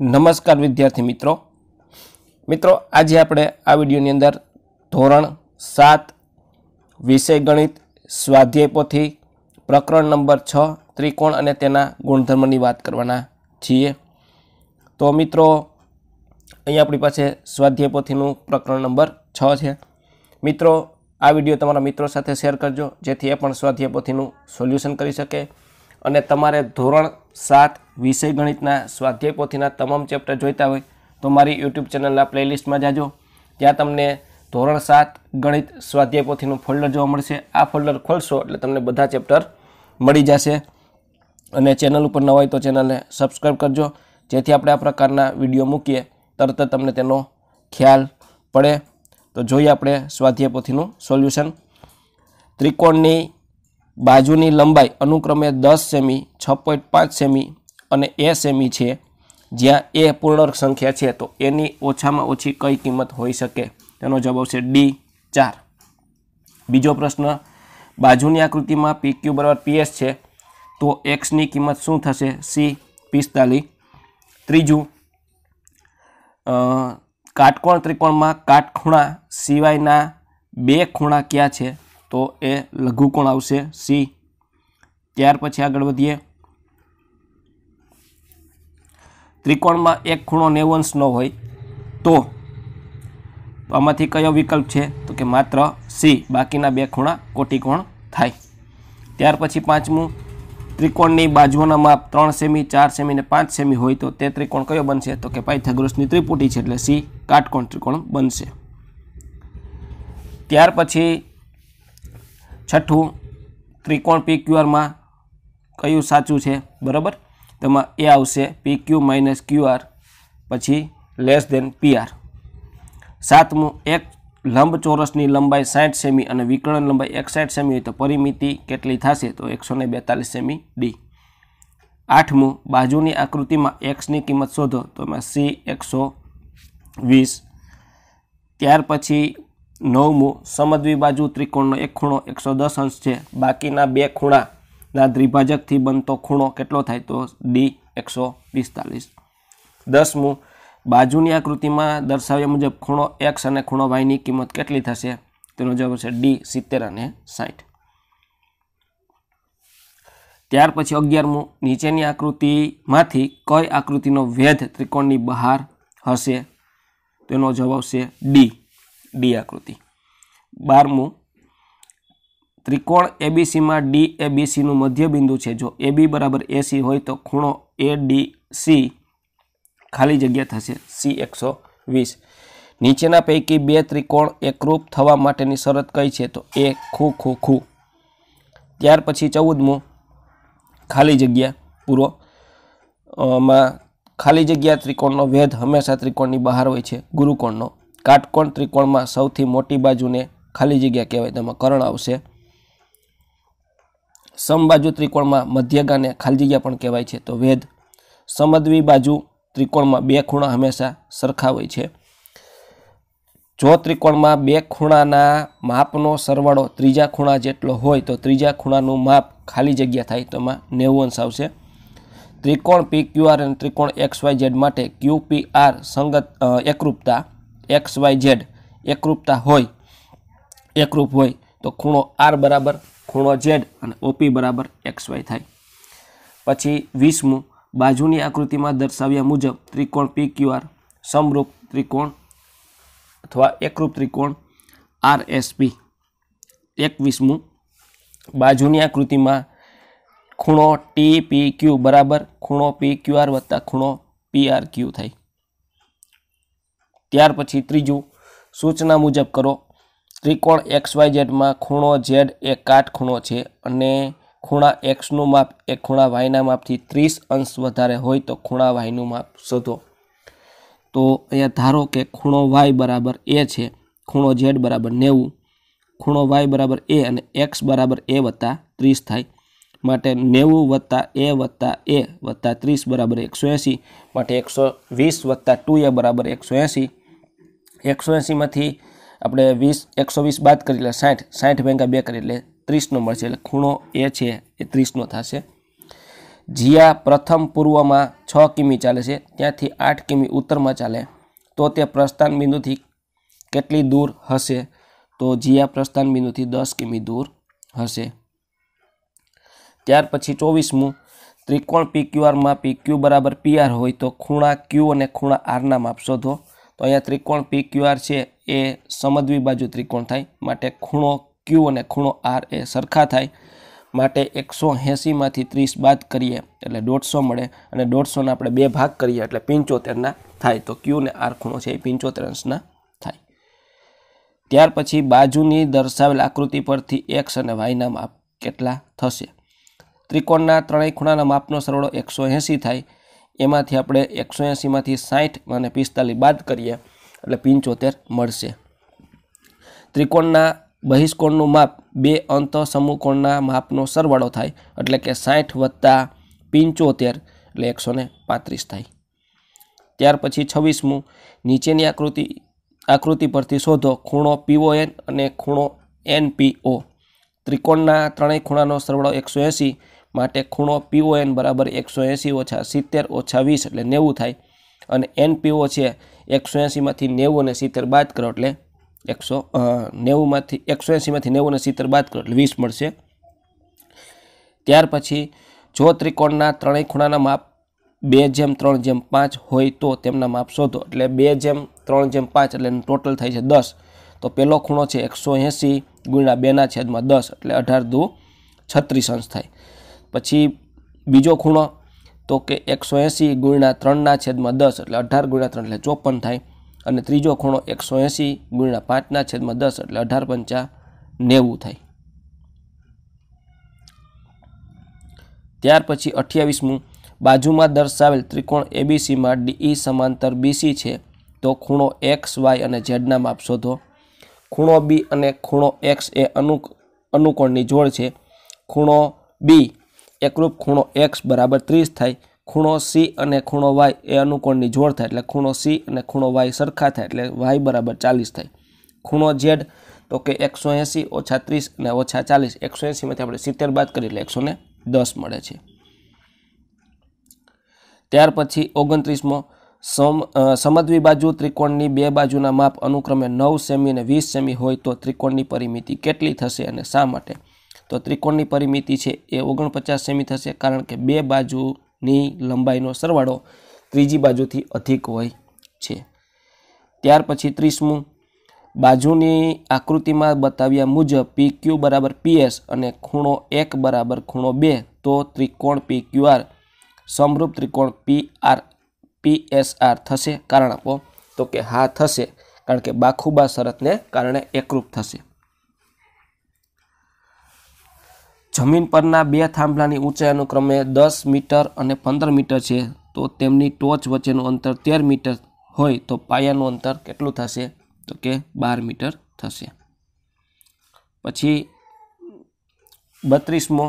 નમસ્કાર વિદ્યાર્થી મિત્રો મિત્રો આજે આપણે આ વિડીયોની અંદર ધોરણ સાત વિષય ગણિત સ્વાધ્યાય પોથી પ્રકરણ નંબર છ ત્રિકોણ અને તેના ગુણધર્મની વાત કરવાના છીએ તો મિત્રો અહીં આપણી પાસે સ્વાધ્યાય પોથીનું પ્રકરણ નંબર છ છે મિત્રો આ વિડીયો તમારા મિત્રો સાથે શેર કરજો જેથી એ પણ સ્વાધ્યાય પોથીનું સોલ્યુશન કરી શકે અને તમારે ધોરણ સાત વિષય ગણિતના સ્વાધ્યાય પોથીના તમામ ચેપ્ટર જોઈતા હોય તો મારી યુટ્યુબ ચેનલના પ્લેલિસ્ટમાં જાજો ત્યાં તમને ધોરણ સાત ગણિત સ્વાધ્યાય પોથીનું ફોલ્ડર જોવા મળશે આ ફોલ્ડર ખોલશો એટલે તમને બધા ચેપ્ટર મળી જશે અને ચેનલ ઉપર ન હોય તો ચેનલને સબસ્ક્રાઈબ કરજો જેથી આપણે આ પ્રકારના વિડીયો મૂકીએ તરત જ તમને તેનો ખ્યાલ પડે તો જોઈએ આપણે સ્વાધ્યાય પોથીનું સોલ્યુશન ત્રિકોણની બાજુની લંબાઈ અનુક્રમે દસ સેમી છ પોઈન્ટ પાંચ સેમી અને એ સેમી છે જ્યાં એ પૂર્ણ સંખ્યા છે તો એની ઓછામાં ઓછી કઈ કિંમત હોઈ શકે તેનો જવાબ છે ડી ચાર બીજો પ્રશ્ન બાજુની આકૃતિમાં પી ક્યુ બરાબર પીએસ છે તો એક્સની કિંમત શું થશે સી પિસ્તાલીસ ત્રીજું કાટકોણ ત્રિકોણમાં કાટખૂણા સિવાયના બે ખૂણા ક્યાં છે તો એ લઘુકોણ આવશે સી ત્યાર પછી આગળ વધીએ ત્રિકોણમાં એક ખૂણો નેવું અંશનો હોય તો આમાંથી કયો વિકલ્પ છે તો કે માત્ર સી બાકીના બે ખૂણા કોટિકોણ થાય ત્યાર પછી પાંચમું ત્રિકોણની બાજુઓના માપ ત્રણ સેમી ચાર સેમી ને પાંચ સેમી હોય તો તે ત્રિકોણ કયો બનશે તો કે પાયથાગોરસની ત્રિપુટી છે એટલે સી કાટકોણ ત્રિકોણ બનશે ત્યાર પછી છઠ્ઠું ત્રિકોણ પી ક્યુઆરમાં કયું સાચું છે બરાબર તેમાં એ આવશે પી ક્યુ માઇનસ ક્યુઆર પછી લેસ દેન પીઆર સાતમું એક લંબ ચોરસની લંબાઈ સાઠ સેમી અને વિકર્ણ લંબાઈ એકસાઠ સેમી હોય તો પરિમિતિ કેટલી થશે તો એકસો ને બેતાલીસ સેમી ડી આઠમું બાજુની આકૃતિમાં એક્સની કિંમત શોધો તો એમાં સી એકસો વીસ ત્યાર પછી નવમું બાજુ ત્રિકોણનો એક ખૂણો એકસો દસ અંશ છે બાકીના બે ખૂણાના દ્વિભાજકથી બનતો ખૂણો કેટલો થાય તો ડી એકસો પિસ્તાલીસ દસમું બાજુની આકૃતિમાં દર્શાવ્યા મુજબ ખૂણો એક્સ અને ખૂણો વાયની કિંમત કેટલી થશે તેનો જવાબ છે ડી સિત્તેર અને સાઠ ત્યાર પછી અગિયારમું નીચેની આકૃતિમાંથી કઈ આકૃતિનો વેધ ત્રિકોણની બહાર હશે તેનો જવાબ છે ડી ડી આકૃતિ બારમું ત્રિકોણ એબીસીમાં ડી એબીસીનું બિંદુ છે જો એબી બરાબર એસી હોય તો ખૂણો એ ડી સી ખાલી જગ્યા થશે સી એકસો વીસ નીચેના પૈકી બે ત્રિકોણ એકરૂપ થવા માટેની શરત કઈ છે તો એ ખૂ ખૂ ખૂ ત્યાર પછી ચૌદમું ખાલી જગ્યા પૂરો માં ખાલી જગ્યા ત્રિકોણનો વેધ હંમેશા ત્રિકોણની બહાર હોય છે ગુરુકોણનો કાટકોણ ત્રિકોણમાં સૌથી મોટી બાજુને ખાલી જગ્યા કહેવાય તેમાં કરણ આવશે સમબાજુ ત્રિકોણમાં મધ્યગાને ખાલી જગ્યા પણ કહેવાય છે તો વેદ સમદ્વી બાજુ ત્રિકોણમાં બે ખૂણા હંમેશા સરખા હોય છે જો ત્રિકોણમાં બે ખૂણાના માપનો સરવાળો ત્રીજા ખૂણા જેટલો હોય તો ત્રીજા ખૂણાનું માપ ખાલી જગ્યા થાય તો એમાં નેવું અંશ આવશે ત્રિકોણ પી ક્યુ આર અને ત્રિકોણ એક્સ વાય ઝેડ માટે ક્યુ પી આર સંગત એકરૂપતા એક્સ વાય ઝેડ એકરૂપતા હોય એકરૂપ હોય તો ખૂણો આર બરાબર ખૂણો ઝેડ અને ઓપી બરાબર એક્સ વાય થાય પછી વીસમું બાજુની આકૃતિમાં દર્શાવ્યા મુજબ ત્રિકોણ પી ક્યુઆર સમરૂપ ત્રિકોણ અથવા એકરૂપ ત્રિકોણ આર એસ એસપી એકવીસમું બાજુની આકૃતિમાં ખૂણો ટી પી ક્યુ બરાબર ખૂણો પી ક્યુઆર વત્તા ખૂણો પી આર ક્યુ થાય ત્યાર પછી ત્રીજું સૂચના મુજબ કરો ત્રિકોણ એક્સ વાય ઝેડમાં ખૂણો ઝેડ એ ખૂણો છે અને ખૂણા એક્સનું માપ એ ખૂણા વાયના માપથી ત્રીસ અંશ વધારે હોય તો ખૂણા વાયનું માપ શોધો તો અહીંયા ધારો કે ખૂણો વાય બરાબર એ છે ખૂણો ઝેડ બરાબર નેવું ખૂણો વાય બરાબર એ અને એક્સ બરાબર એ વત્તા ત્રીસ થાય માટે નેવું વત્તા એ વત્તા એ વત્તા ત્રીસ બરાબર એકસો એંસી માટે એકસો વીસ વત્તા ટુ એ બરાબર એકસો એંસી એકસો એંસીમાંથી આપણે વીસ એકસો વીસ બાદ કરી એટલે સાઠ સાઠ ભેગા બે કરી એટલે ત્રીસનો મળશે એટલે ખૂણો એ છે એ ત્રીસનો થશે જીયા પ્રથમ પૂર્વમાં છ કિમી ચાલે છે ત્યાંથી આઠ કિમી ઉત્તરમાં ચાલે તો તે પ્રસ્થાન બિંદુથી કેટલી દૂર હશે તો જીયા પ્રસ્થાન બિંદુથી દસ કિમી દૂર હશે ત્યાર પછી ચોવીસમું ત્રિકોણ પી ક્યુઆરમાં પી ક્યુ બરાબર પી આર હોય તો ખૂણા ક્યુ અને ખૂણા આરના માપ શોધો તો અહીંયા ત્રિકોણ પી ક્યુઆર છે એ બાજુ ત્રિકોણ થાય માટે ખૂણો ક્યુ અને ખૂણો આર એ સરખા થાય માટે એકસો એંસીમાંથી ત્રીસ બાદ કરીએ એટલે દોઢસો મળે અને દોઢસોના આપણે બે ભાગ કરીએ એટલે પંચોતેરના થાય તો ક્યુ ને આર ખૂણો છે એ પંચોતેર અંશના થાય ત્યાર પછી બાજુની દર્શાવેલ આકૃતિ પરથી એક્સ અને વાયના માપ કેટલા થશે ત્રિકોણના ત્રણેય ખૂણાના માપનો સરવાળો એકસો એંસી થાય એમાંથી આપણે એકસો એંસીમાંથી સાઠ અને પિસ્તાલીસ બાદ કરીએ એટલે પંચોતેર મળશે ત્રિકોણના બહિષ્કોણનું માપ બે અંત સમૂહકોણના માપનો સરવાળો થાય એટલે કે સાઠ વત્તા પંચોતેર એટલે એકસો ને પાંત્રીસ થાય ત્યાર પછી છવ્વીસમું નીચેની આકૃતિ આકૃતિ પરથી શોધો ખૂણો પીઓ એન અને ખૂણો એન ત્રિકોણના ત્રણેય ખૂણાનો સરવાળો એકસો એંસી માટે ખૂણો પીઓએન બરાબર એકસો એંસી ઓછા સિત્તેર ઓછા વીસ એટલે નેવું થાય અને એન પીઓ છે એકસો એંસીમાંથી નેવું અને સિત્તેર બાદ કરો એટલે એકસો નેવુંમાંથી એકસો એંસીમાંથી નેવું અને સિત્તેર બાદ કરો એટલે વીસ મળશે ત્યાર પછી જો ત્રિકોણના ત્રણેય ખૂણાના માપ બે જેમ ત્રણ જેમ પાંચ હોય તો તેમના માપ શોધો એટલે બે જેમ ત્રણ જેમ પાંચ એટલે ટોટલ થાય છે દસ તો પહેલો ખૂણો છે એકસો એંસી ગુણ્યા બેના છેદમાં દસ એટલે અઢાર દુ છત્રીસ અંશ થાય પછી બીજો ખૂણો તો કે એકસો એંસી ગુણ્યા ત્રણના છેદમાં દસ એટલે અઢાર ગુણ્યા ત્રણ એટલે ચોપન થાય અને ત્રીજો ખૂણો એકસો એંસી ગુણ્યા પાંચના છેદમાં દસ એટલે અઢાર પંચા નેવું થાય ત્યાર પછી અઠ્યાવીસમું બાજુમાં દર્શાવેલ ત્રિકોણ એબીસીમાં ડીઈ સમાંતર બીસી છે તો ખૂણો એક્સ વાય અને ઝેડના માપ શોધો ખૂણો બી અને ખૂણો એક્સ એ અનુ અનુકોણની જોડ છે ખૂણો બી એકરૂપ ખૂણો એક્સ બરાબર ત્રીસ થાય ખૂણો સી અને ખૂણો વાય એ અનુકોણની જોડ થાય એટલે ખૂણો સી અને ખૂણો વાય સરખા થાય એટલે વાય બરાબર ચાલીસ થાય ખૂણો ઝેડ તો કે એકસો એંસી ઓછા ત્રીસ અને ઓછા ચાલીસ એકસો એંસીમાંથી આપણે સિત્તેર બાદ કરી એટલે એકસો દસ મળે છે ત્યાર પછી ઓગણત્રીસમો સમ સમદ્વી બાજુ ત્રિકોણની બે બાજુના માપ અનુક્રમે નવ સેમી અને વીસ સેમી હોય તો ત્રિકોણની પરિમિતિ કેટલી થશે અને શા માટે તો ત્રિકોણની પરિમિતિ છે એ ઓગણપચાસ સેમી થશે કારણ કે બે બાજુની લંબાઈનો સરવાળો ત્રીજી બાજુથી અધિક હોય છે ત્યાર પછી ત્રીસમું બાજુની આકૃતિમાં બતાવ્યા મુજબ પી ક્યુ બરાબર પીએસ અને ખૂણો એક બરાબર ખૂણો બે તો ત્રિકોણ પી ક્યુઆર સમરૂપ ત્રિકોણ P R P S R થશે કારણ આપો તો કે હા થશે કારણ કે બાખુબા શરતને કારણે એકરૂપ થશે જમીન પરના બે થાંભલાની ઊંચાઈ અનુક્રમે દસ મીટર અને પંદર મીટર છે તો તેમની ટોચ વચ્ચેનું અંતર તેર મીટર હોય તો પાયાનું અંતર કેટલું થશે તો કે બાર મીટર થશે પછી બત્રીસમો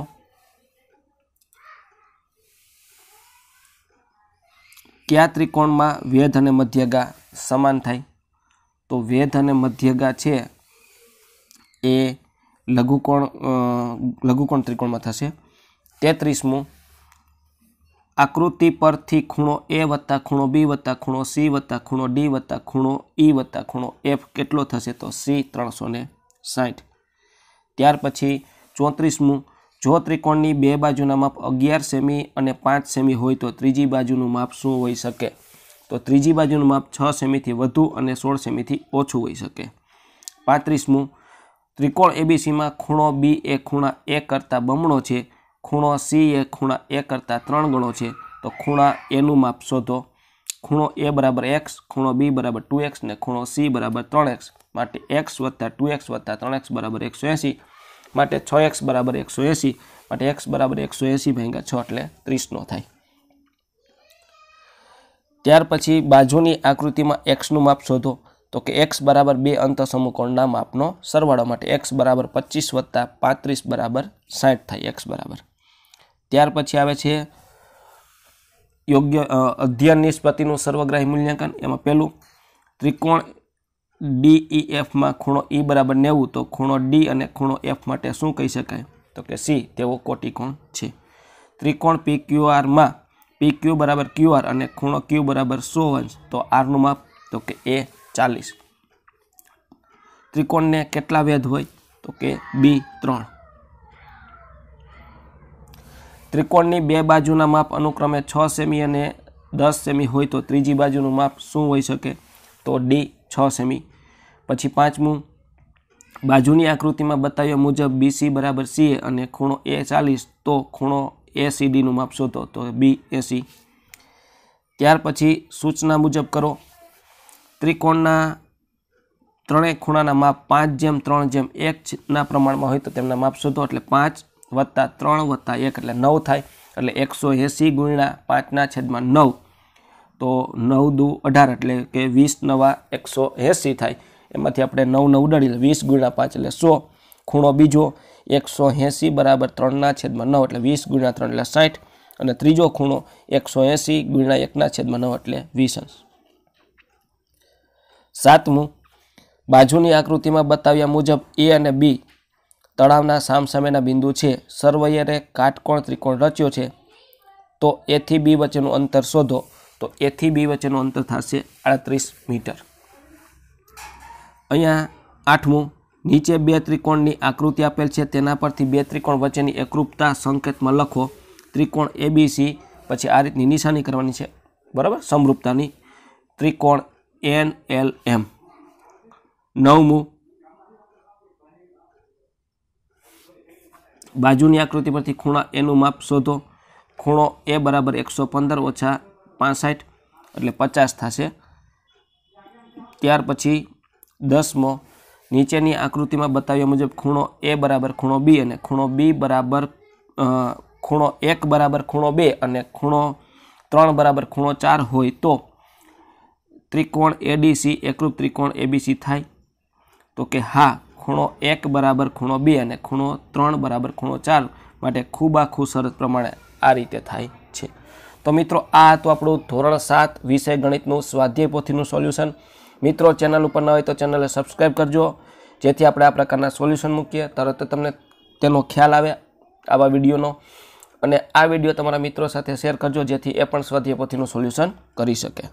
કયા ત્રિકોણમાં વેધ અને મધ્યગા સમાન થાય તો વેધ અને મધ્યગા છે એ લઘુકોણ લઘુકોણ ત્રિકોણમાં થશે તેત્રીસમું આકૃતિ પરથી ખૂણો એ વત્તા ખૂણો બી વત્તા ખૂણો સી વત્તા ખૂણો ડી વત્તા ખૂણો ઈ વત્તા ખૂણો એફ કેટલો થશે તો સી ત્રણસો ને સાઠ ત્યાર પછી ચોત્રીસમું જો ત્રિકોણની બે બાજુના માપ અગિયાર સેમી અને પાંચ સેમી હોય તો ત્રીજી બાજુનું માપ શું હોઈ શકે તો ત્રીજી બાજુનું માપ છ સેમીથી વધુ અને સોળ સેમીથી ઓછું હોઈ શકે પાંત્રીસમું ત્રિકોણ એબીસીમાં ખૂણો બી એ ખૂણા એ કરતાં બમણો છે ખૂણો સી એ ખૂણા એ કરતાં ત્રણ ગણો છે તો ખૂણા એનું માપ શોધો ખૂણો એ બરાબર એક્સ ખૂણો બી બરાબર ટુ એક્સ ને ખૂણો સી બરાબર ત્રણ એક્સ માટે એક્સ વત્તા ટુ એક્સ વત્તા ત્રણ એક્સ બરાબર એકસો એંસી માટે છ એક્સ બરાબર એકસો એંસી માટે એક્સ બરાબર એકસો એંસી ભાંગ્યા છ એટલે ત્રીસનો થાય ત્યાર પછી બાજુની આકૃતિમાં એક્સનું માપ શોધો તો કે એક્સ બરાબર બે અંત સમૂહકોણના માપનો સરવાળો માટે એક્સ બરાબર પચીસ વત્તા પાંત્રીસ બરાબર સાઠ થાય એક્સ બરાબર ત્યાર પછી આવે છે યોગ્ય અધ્યયન નિષ્પતિનું સર્વગ્રાહી મૂલ્યાંકન એમાં પહેલું ત્રિકોણ ડીઈ એફમાં e, ખૂણો ઈ e બરાબર નેવું તો ખૂણો ડી અને ખૂણો એફ માટે શું કહી શકાય તો કે સી તેવો કોટિકોણ છે ત્રિકોણ પી ક્યુઆરમાં પી ક્યુ બરાબર ક્યુઆર અને ખૂણો ક્યુ બરાબર સો અંશ તો આરનું માપ તો કે એ ચાલીસ ત્રિકોણને કેટલા વેધ હોય તો કે બી ત્રણ ત્રિકોણની બે બાજુના માપ અનુક્રમે છ સેમી અને દસ સેમી હોય તો ત્રીજી બાજુનું માપ શું હોઈ શકે તો ડી છ સેમી પછી પાંચમું બાજુની આકૃતિમાં બતાવ્યા મુજબ બી સી બરાબર સીએ અને ખૂણો એ ચાલીસ તો ખૂણો એસીડીનું માપ શોધો તો બી એસી ત્યાર પછી સૂચના મુજબ કરો ત્રિકોણના ત્રણેય ખૂણાના માપ પાંચ જેમ ત્રણ જેમ એકના પ્રમાણમાં હોય તો તેમના માપ શોધો એટલે પાંચ વત્તા ત્રણ વત્તા એક એટલે નવ થાય એટલે એકસો એંસી ગુણ્યા પાંચના છેદમાં નવ તો નવ દુ અઢાર એટલે કે વીસ નવા એકસો એંસી થાય એમાંથી આપણે નવ નવ ઉડાડી વીસ ગુણ્યા પાંચ એટલે સો ખૂણો બીજો એકસો એંસી બરાબર ત્રણના છેદમાં નવ એટલે વીસ ગુણ્યા ત્રણ એટલે સાઠ અને ત્રીજો ખૂણો એકસો એંસી ગુણ્યા એકના છેદમાં નવ એટલે વીસ અંશ સાતમું બાજુની આકૃતિમાં બતાવ્યા મુજબ એ અને બી તળાવના સામસામેના બિંદુ છે સર્વેયરે કાટકોણ ત્રિકોણ રચ્યો છે તો એથી બી વચ્ચેનું અંતર શોધો તો એથી બી વચ્ચેનું અંતર થશે આડત્રીસ મીટર અહીંયા આઠમું નીચે બે ત્રિકોણની આકૃતિ આપેલ છે તેના પરથી બે ત્રિકોણ વચ્ચેની એકરૂપતા સંકેતમાં લખો ત્રિકોણ એબીસી પછી આ રીતની નિશાની કરવાની છે બરાબર સમરૂપતાની ત્રિકોણ એન એલ એમ નવમું બાજુની આકૃતિ પરથી ખૂણા એનું માપ શોધો ખૂણો એ બરાબર એકસો પંદર ઓછા પાસઠ એટલે પચાસ થશે ત્યાર પછી દસમો નીચેની આકૃતિમાં બતાવ્યા મુજબ ખૂણો એ બરાબર ખૂણો બી અને ખૂણો બી બરાબર ખૂણો એક બરાબર ખૂણો બે અને ખૂણો ત્રણ બરાબર ખૂણો ચાર હોય તો ત્રિકોણ એડીસી એકરૂપ ત્રિકોણ એબીસી થાય તો કે હા ખૂણો એક બરાબર ખૂણો બે અને ખૂણો ત્રણ બરાબર ખૂણો ચાર માટે ખૂબ ખૂબાખૂ શરત પ્રમાણે આ રીતે થાય છે તો મિત્રો આ હતું આપણું ધોરણ સાત વિષય ગણિતનું સ્વાધ્યાય પોથીનું સોલ્યુશન મિત્રો ચેનલ ઉપર ન હોય તો ચેનલને સબસ્ક્રાઈબ કરજો જેથી આપણે આ પ્રકારના સોલ્યુશન મૂકીએ તરત તમને તેનો ખ્યાલ આવે આવા વિડીયોનો અને આ વિડીયો તમારા મિત્રો સાથે શેર કરજો જેથી એ પણ સ્વાધ્યાય પોથીનું સોલ્યુશન કરી શકે